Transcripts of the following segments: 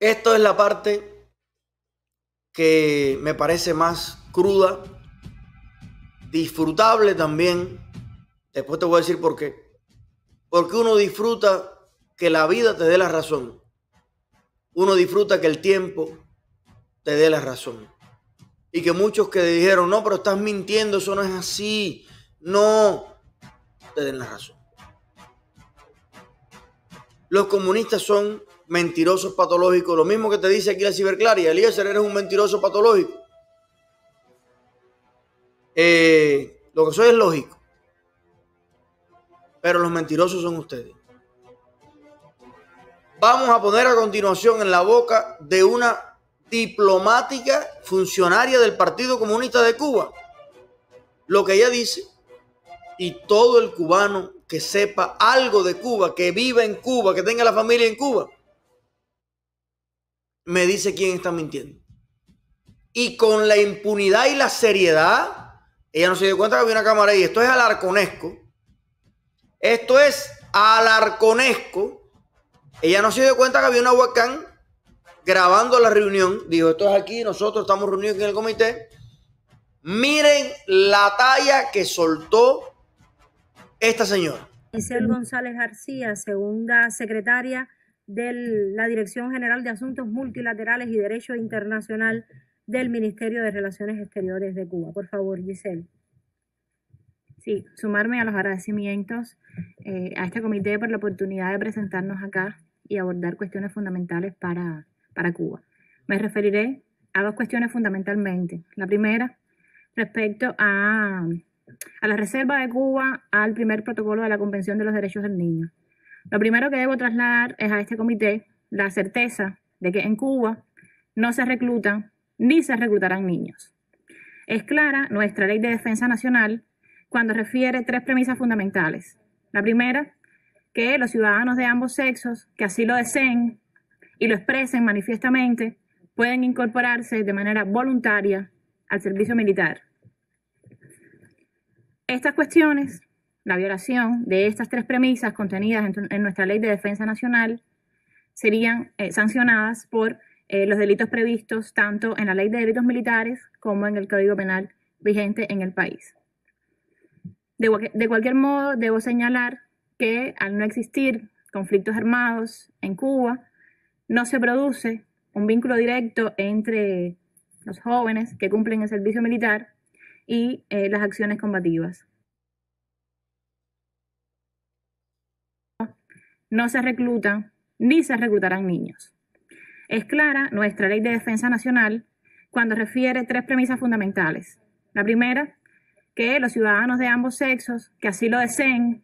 Esto es la parte que me parece más cruda, disfrutable también. Después te voy a decir por qué. Porque uno disfruta que la vida te dé la razón. Uno disfruta que el tiempo te dé la razón. Y que muchos que dijeron, no, pero estás mintiendo, eso no es así. No, te den la razón. Los comunistas son mentirosos patológicos. Lo mismo que te dice aquí la ciberclaria, Eliezer, eres un mentiroso patológico. Eh, lo que soy es lógico. Pero los mentirosos son ustedes. Vamos a poner a continuación en la boca de una diplomática funcionaria del Partido Comunista de Cuba lo que ella dice y todo el cubano que sepa algo de Cuba, que viva en Cuba, que tenga la familia en Cuba, me dice quién está mintiendo. Y con la impunidad y la seriedad, ella no se dio cuenta que había una cámara y Esto es alarconesco. Esto es alarconesco. Ella no se dio cuenta que había una huacán grabando la reunión. Dijo, esto es aquí, nosotros estamos reunidos aquí en el comité. Miren la talla que soltó esta señora. Isel González García, segunda secretaria de la Dirección General de Asuntos Multilaterales y Derecho Internacional del Ministerio de Relaciones Exteriores de Cuba. Por favor, Giselle. Sí, sumarme a los agradecimientos eh, a este comité por la oportunidad de presentarnos acá y abordar cuestiones fundamentales para, para Cuba. Me referiré a dos cuestiones fundamentalmente. La primera, respecto a, a la reserva de Cuba al primer protocolo de la Convención de los Derechos del Niño. Lo primero que debo trasladar es a este comité la certeza de que en Cuba no se reclutan ni se reclutarán niños. Es clara nuestra ley de defensa nacional cuando refiere tres premisas fundamentales. La primera, que los ciudadanos de ambos sexos que así lo deseen y lo expresen manifiestamente pueden incorporarse de manera voluntaria al servicio militar. Estas cuestiones la violación de estas tres premisas contenidas en, nuestra Ley de Defensa Nacional serían eh, sancionadas por eh, los delitos previstos tanto en la Ley de Delitos Militares como en el Código Penal vigente en el país. De, cualquier modo, debo señalar que al no existir conflictos armados en Cuba, no se produce un vínculo directo entre los jóvenes que cumplen el servicio militar y eh, las acciones combativas. no se reclutan ni se reclutarán niños. Es clara nuestra ley de defensa nacional cuando refiere tres premisas fundamentales. La primera, que los ciudadanos de ambos sexos que así lo deseen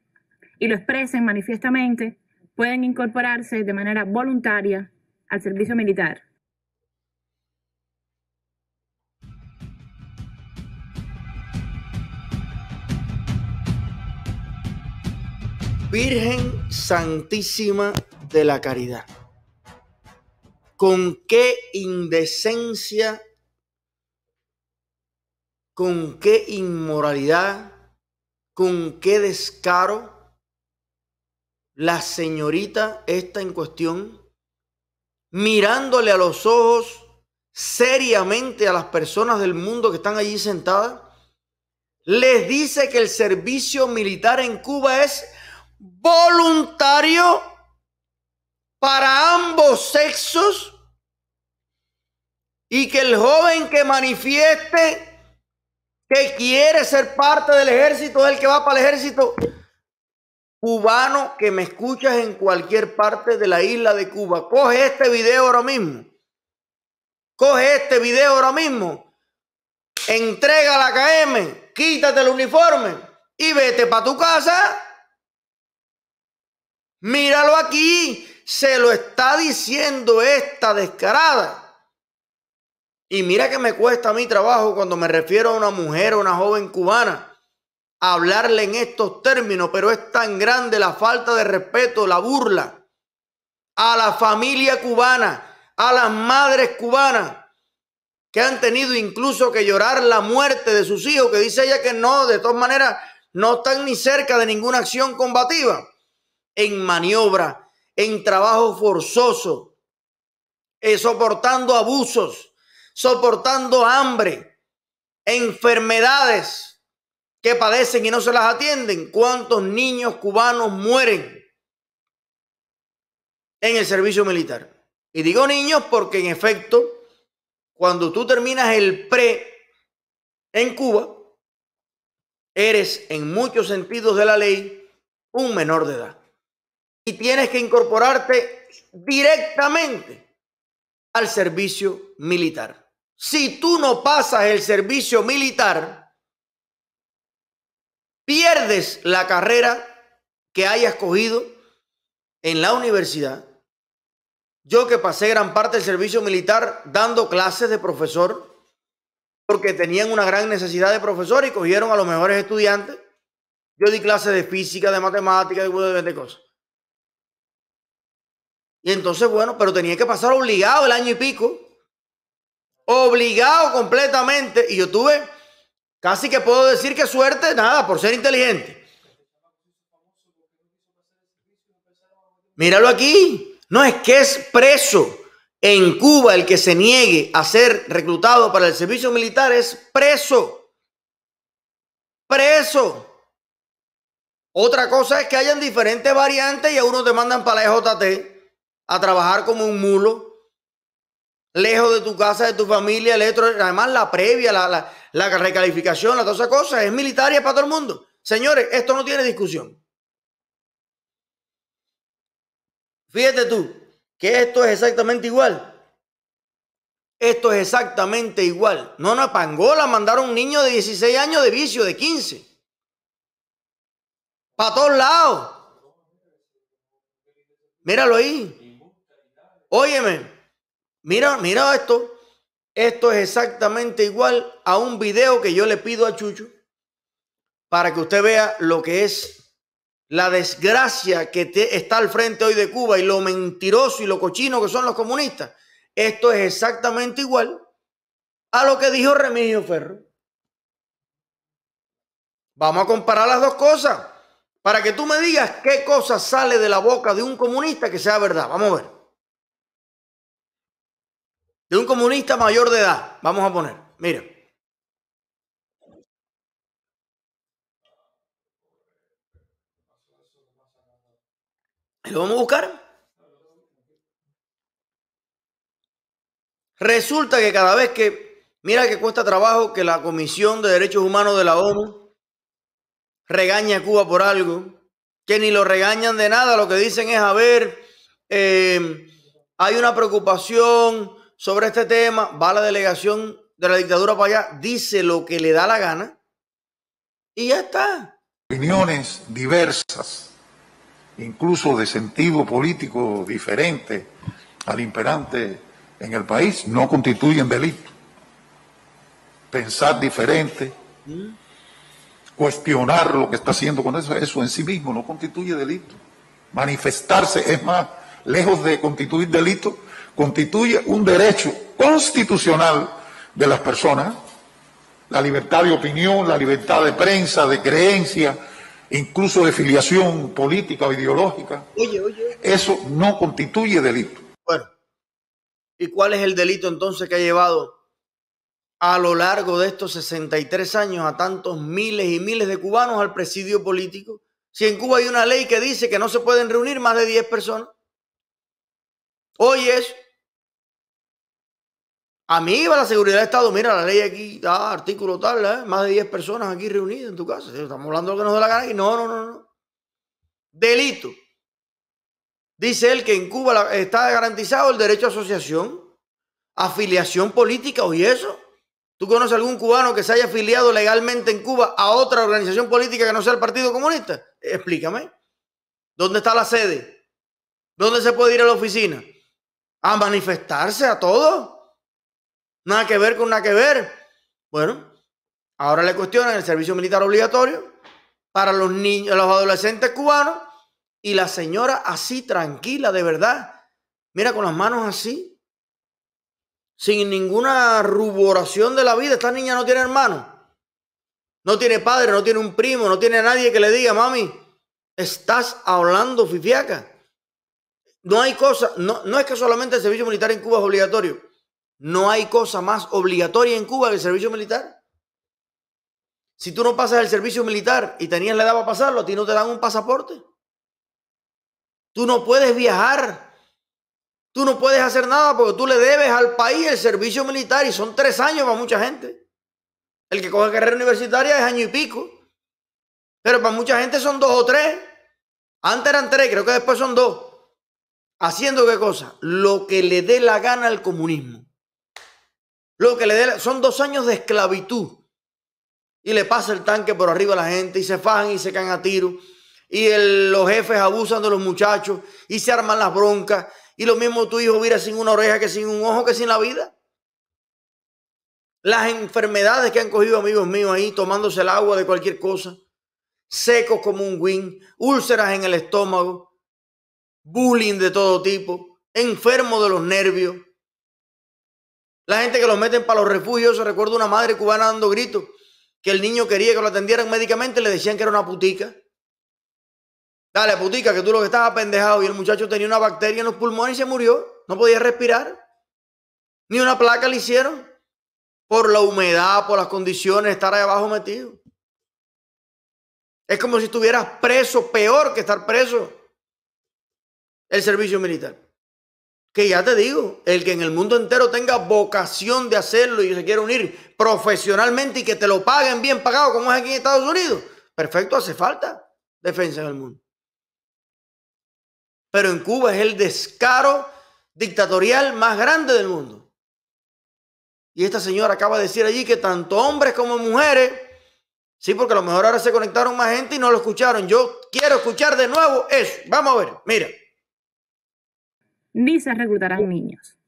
y lo expresen manifiestamente pueden incorporarse de manera voluntaria al servicio militar. Virgen Santísima de la Caridad, con qué indecencia, con qué inmoralidad, con qué descaro la señorita está en cuestión, mirándole a los ojos seriamente a las personas del mundo que están allí sentadas, les dice que el servicio militar en Cuba es voluntario para ambos sexos y que el joven que manifieste que quiere ser parte del ejército, el que va para el ejército cubano que me escuchas en cualquier parte de la isla de Cuba, coge este video ahora mismo. Coge este video ahora mismo. Entrega la KM, quítate el uniforme y vete para tu casa. Míralo aquí. Se lo está diciendo esta descarada. Y mira que me cuesta mi trabajo cuando me refiero a una mujer o una joven cubana hablarle en estos términos, pero es tan grande la falta de respeto, la burla a la familia cubana, a las madres cubanas que han tenido incluso que llorar la muerte de sus hijos, que dice ella que no, de todas maneras, no están ni cerca de ninguna acción combativa en maniobra, en trabajo forzoso, eh, soportando abusos, soportando hambre, enfermedades que padecen y no se las atienden. ¿Cuántos niños cubanos mueren en el servicio militar? Y digo niños porque en efecto, cuando tú terminas el pre en Cuba, eres en muchos sentidos de la ley un menor de edad y tienes que incorporarte directamente al servicio militar. Si tú no pasas el servicio militar, pierdes la carrera que hayas cogido en la universidad. Yo que pasé gran parte del servicio militar dando clases de profesor, porque tenían una gran necesidad de profesor y cogieron a los mejores estudiantes. Yo di clases de física, de matemática, de cosas. Y entonces, bueno, pero tenía que pasar obligado el año y pico. Obligado completamente. Y yo tuve, casi que puedo decir que suerte, nada, por ser inteligente. Míralo aquí. No es que es preso. En Cuba el que se niegue a ser reclutado para el servicio militar es preso. Preso. Otra cosa es que hayan diferentes variantes y a uno te mandan para la EJT a trabajar como un mulo, lejos de tu casa, de tu familia, lejos, además la previa, la, la, la recalificación, la todas esas cosas, es militar para todo el mundo. Señores, esto no tiene discusión. Fíjate tú que esto es exactamente igual. Esto es exactamente igual. No, no, Pangola mandaron un niño de 16 años de vicio, de 15. Para todos lados. Míralo ahí. Óyeme, mira, mira esto. Esto es exactamente igual a un video que yo le pido a Chucho para que usted vea lo que es la desgracia que te, está al frente hoy de Cuba y lo mentiroso y lo cochino que son los comunistas. Esto es exactamente igual a lo que dijo Remigio Ferro. Vamos a comparar las dos cosas para que tú me digas qué cosa sale de la boca de un comunista que sea verdad. Vamos a ver de un comunista mayor de edad. Vamos a poner, mira. ¿Lo vamos a buscar? Resulta que cada vez que, mira que cuesta trabajo que la Comisión de Derechos Humanos de la ONU regaña a Cuba por algo, que ni lo regañan de nada, lo que dicen es, a ver, eh, hay una preocupación sobre este tema, va la delegación de la dictadura para allá, dice lo que le da la gana y ya está. Opiniones diversas, incluso de sentido político diferente al imperante en el país, no constituyen delito. Pensar diferente, cuestionar lo que está haciendo con eso, eso en sí mismo no constituye delito. Manifestarse, es más, lejos de constituir delito, constituye un derecho constitucional de las personas, la libertad de opinión, la libertad de prensa, de creencia, incluso de filiación política o ideológica. Oye, oye. Eso no constituye delito. Bueno, ¿y cuál es el delito entonces que ha llevado a lo largo de estos 63 años a tantos miles y miles de cubanos al presidio político? Si en Cuba hay una ley que dice que no se pueden reunir más de 10 personas. Hoy es a mí va la seguridad de Estado, mira la ley aquí, artículo tal, ¿eh? más de 10 personas aquí reunidas en tu casa. Estamos hablando de lo que nos da la gana y no, no, no, no. Delito. Dice él que en Cuba está garantizado el derecho a asociación, afiliación política, oye eso. ¿Tú conoces algún cubano que se haya afiliado legalmente en Cuba a otra organización política que no sea el Partido Comunista? Explícame. ¿Dónde está la sede? ¿Dónde se puede ir a la oficina? ¿A manifestarse a todos? Nada que ver con nada que ver. Bueno, ahora le cuestionan el servicio militar obligatorio para los niños, los adolescentes cubanos y la señora así tranquila, de verdad. Mira, con las manos así, sin ninguna ruboración de la vida. Esta niña no tiene hermano, no tiene padre, no tiene un primo, no tiene nadie que le diga, mami, estás hablando fifiaca. No hay cosa, no, no es que solamente el servicio militar en Cuba es obligatorio. No hay cosa más obligatoria en Cuba que el servicio militar. Si tú no pasas el servicio militar y tenías la edad para pasarlo, a ti no te dan un pasaporte. Tú no puedes viajar. Tú no puedes hacer nada porque tú le debes al país el servicio militar y son tres años para mucha gente. El que coge carrera universitaria es año y pico. Pero para mucha gente son dos o tres. Antes eran tres, creo que después son dos. Haciendo qué cosa? Lo que le dé la gana al comunismo que le son dos años de esclavitud. Y le pasa el tanque por arriba a la gente y se fajan y se caen a tiro. Y los jefes abusan de los muchachos y se arman las broncas. Y lo mismo tu hijo vira sin una oreja que sin un ojo que sin la vida. Las enfermedades que han cogido amigos míos ahí tomándose el agua de cualquier cosa. Secos como un win, úlceras en el estómago, bullying de todo tipo, enfermo de los nervios, la gente que los meten para los refugios, se recuerdo una madre cubana dando gritos que el niño quería que lo atendieran médicamente, le decían que era una putica. Dale, putica, que tú lo que estás pendejado Y el muchacho tenía una bacteria en los pulmones y se murió. No podía respirar. Ni una placa le hicieron. Por la humedad, por las condiciones, estar ahí abajo metido. Es como si estuvieras preso, peor que estar preso. El servicio militar que ya te digo, el que en el mundo entero tenga vocación de hacerlo y se quiera unir profesionalmente y que te lo paguen bien pagado como es aquí en Estados Unidos, perfecto, hace falta defensa en el mundo. Pero en Cuba es el descaro dictatorial más grande del mundo. Y esta señora acaba de decir allí que tanto hombres como mujeres, sí, porque a lo mejor ahora se conectaron más gente y no lo escucharon. Yo quiero escuchar de nuevo eso. Vamos a ver, mira ni se reclutarán niños.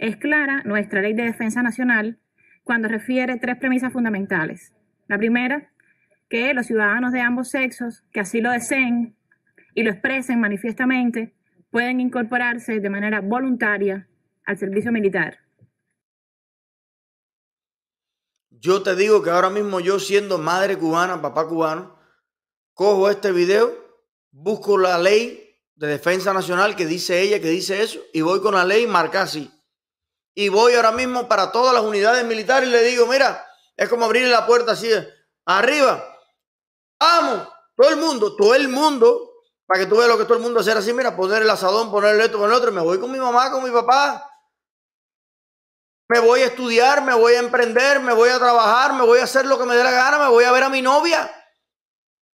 Es clara nuestra ley de defensa nacional cuando refiere tres premisas fundamentales. La primera, que los ciudadanos de ambos sexos que así lo deseen y lo expresen manifiestamente pueden incorporarse de manera voluntaria al servicio militar. Yo te digo que ahora mismo yo siendo madre cubana, papá cubano, cojo este video, busco la ley de Defensa Nacional que dice ella, que dice eso, y voy con la ley marca así. Y voy ahora mismo para todas las unidades militares y le digo, mira, es como abrir la puerta así, arriba, vamos, todo el mundo, todo el mundo, para que tú veas lo que todo el mundo hacer así, mira, poner el asadón, ponerle esto, con el otro, me voy con mi mamá, con mi papá, me voy a estudiar, me voy a emprender, me voy a trabajar, me voy a hacer lo que me dé la gana, me voy a ver a mi novia,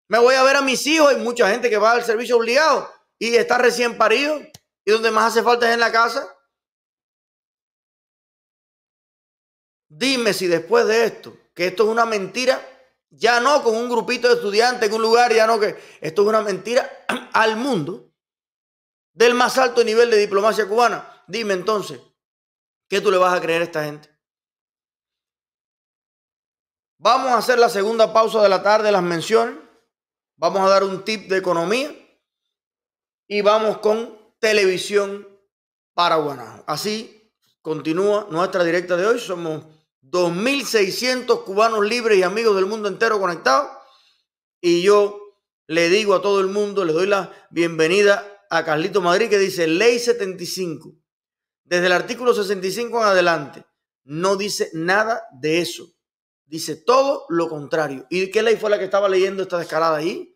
me voy a ver a mis hijos. Hay mucha gente que va al servicio obligado y está recién parido y donde más hace falta es en la casa. Dime si después de esto, que esto es una mentira, ya no con un grupito de estudiantes en un lugar, ya no que esto es una mentira al mundo del más alto nivel de diplomacia cubana. Dime entonces, ¿qué tú le vas a creer a esta gente? Vamos a hacer la segunda pausa de la tarde, las menciones. Vamos a dar un tip de economía y vamos con Televisión para Así continúa nuestra directa de hoy. Somos 2.600 cubanos libres y amigos del mundo entero conectados. Y yo le digo a todo el mundo, le doy la bienvenida a Carlito Madrid que dice Ley 75. Desde el artículo 65 en adelante, no dice nada de eso. Dice todo lo contrario. ¿Y qué ley fue la que estaba leyendo esta descarada ahí?